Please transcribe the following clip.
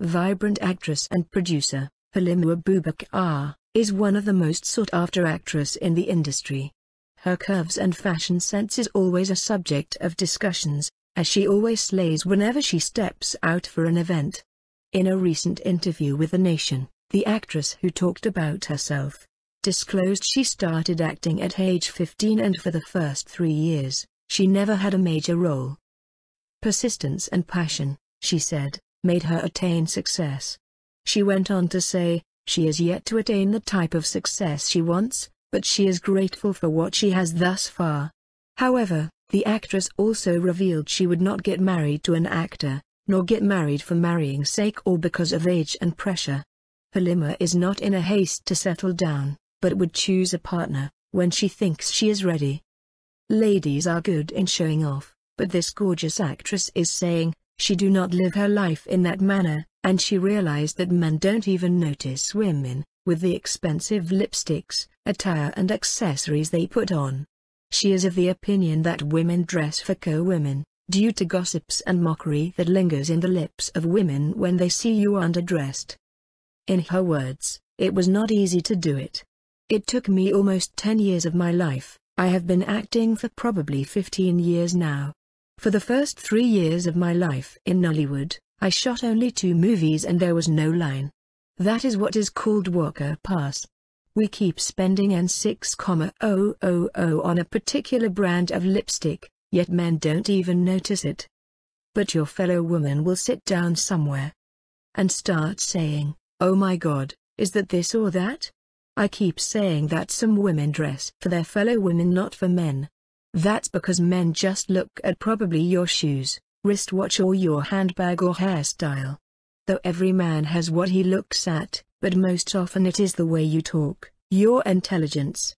Vibrant actress and producer, Halima Abubakar, is one of the most sought-after actress in the industry. Her curves and fashion sense is always a subject of discussions, as she always slays whenever she steps out for an event. In a recent interview with The Nation, the actress who talked about herself, disclosed she started acting at age 15 and for the first three years, she never had a major role. Persistence and passion, she said, made her attain success. She went on to say, she is yet to attain the type of success she wants, but she is grateful for what she has thus far. However, the actress also revealed she would not get married to an actor, nor get married for marrying's sake or because of age and pressure. Halima is not in a haste to settle down, but would choose a partner, when she thinks she is ready. Ladies are good in showing off, but this gorgeous actress is saying, she do not live her life in that manner, and she realized that men don't even notice women, with the expensive lipsticks, attire and accessories they put on. She is of the opinion that women dress for co-women, due to gossips and mockery that lingers in the lips of women when they see you underdressed. In her words, it was not easy to do it. It took me almost 10 years of my life, I have been acting for probably 15 years now, for the first three years of my life in Nollywood, I shot only two movies and there was no line. That is what is called Walker Pass. We keep spending N6,000 on a particular brand of lipstick, yet men don't even notice it. But your fellow woman will sit down somewhere and start saying, oh my god, is that this or that? I keep saying that some women dress for their fellow women not for men, that's because men just look at probably your shoes, wristwatch or your handbag or hairstyle. Though every man has what he looks at, but most often it is the way you talk, your intelligence.